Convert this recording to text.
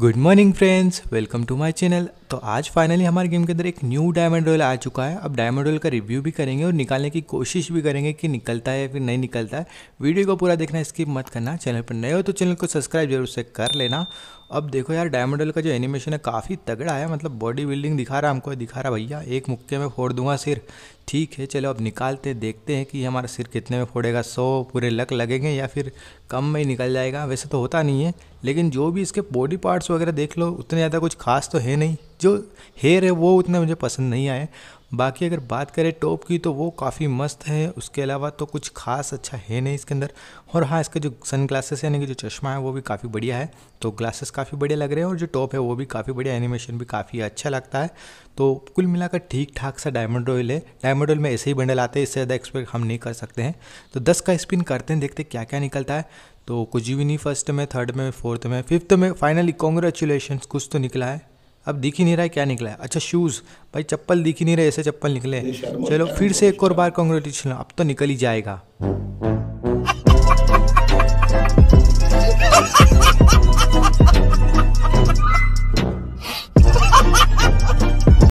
good morning friends welcome to my channel तो आज finally हमारे गेम के अंदर एक न्यू डायमंड रॉयल आ चुका है अब डायमंड रॉयल का रिव्यू भी करेंगे और निकालने की कोशिश भी करेंगे कि निकलता है या फिर नहीं निकलता है वीडियो को पूरा देखना स्किप मत करना चैनल पर नए हो तो चैनल को सब्सक्राइब जरूर से कर लेना अब देखो यार डायमंडल का जो एनिमेशन है काफ़ी तगड़ा है मतलब बॉडी बिल्डिंग दिखा रहा है हमको दिखा रहा भैया एक मुक्के में फोड़ दूंगा सिर ठीक है चलो अब निकालते देखते हैं कि हमारा सिर कितने में फोड़ेगा सौ पूरे लक लगेंगे या फिर कम में ही निकल जाएगा वैसे तो होता नहीं है लेकिन जो भी इसके बॉडी पार्ट्स वगैरह देख लो उतने ज़्यादा कुछ खास तो है नहीं जो हेयर है वो उतने मुझे पसंद नहीं आए बाकी अगर बात करें टॉप की तो वो काफ़ी मस्त है उसके अलावा तो कुछ खास अच्छा है नहीं इसके अंदर और हाँ इसका जो सन ग्लासेस यानी कि जो चश्मा है वो भी काफ़ी बढ़िया है तो ग्लासेस काफ़ी बढ़िया लग रहे हैं और जो टॉप है वो भी काफ़ी बढ़िया एनिमेशन भी काफ़ी अच्छा लगता है तो कुल मिलाकर ठीक ठाक सा डायमंड रॉयल है डायमंड रॉयल में ऐसे ही बंडल आते हैं इससे ज़्यादा एक्सपेक्ट हम नहीं कर सकते हैं तो दस का स्पिन करते हैं देखते हैं क्या क्या निकलता है तो कुछ भी नहीं फर्स्ट में थर्ड में फोर्थ में फिफ्थ में फाइनली कॉन्ग्रेचुलेशन कुछ तो निकला है अब दिख ही नहीं रहा है क्या निकला है अच्छा शूज़ भाई चप्पल दिख ही नहीं रहे ऐसे चप्पल निकले चलो फिर से एक और बार कॉन्ग्रेचुलेशन अब तो निकल ही जाएगा